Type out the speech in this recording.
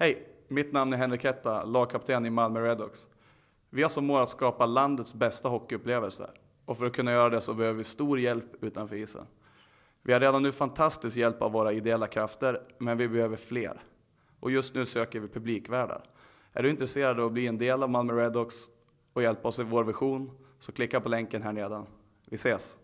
Hej, mitt namn är Henrik Hetta, lagkapten i Malmö Redhawks. Vi har som mål att skapa landets bästa hockeyupplevelse och för att kunna göra det så behöver vi stor hjälp utanför isen. Vi har redan nu fantastisk hjälp av våra ideella krafter, men vi behöver fler. Och just nu söker vi publikvärdar. Är du intresserad av att bli en del av Malmö Redhawks och hjälpa oss i vår vision så klicka på länken här nedan. Vi ses!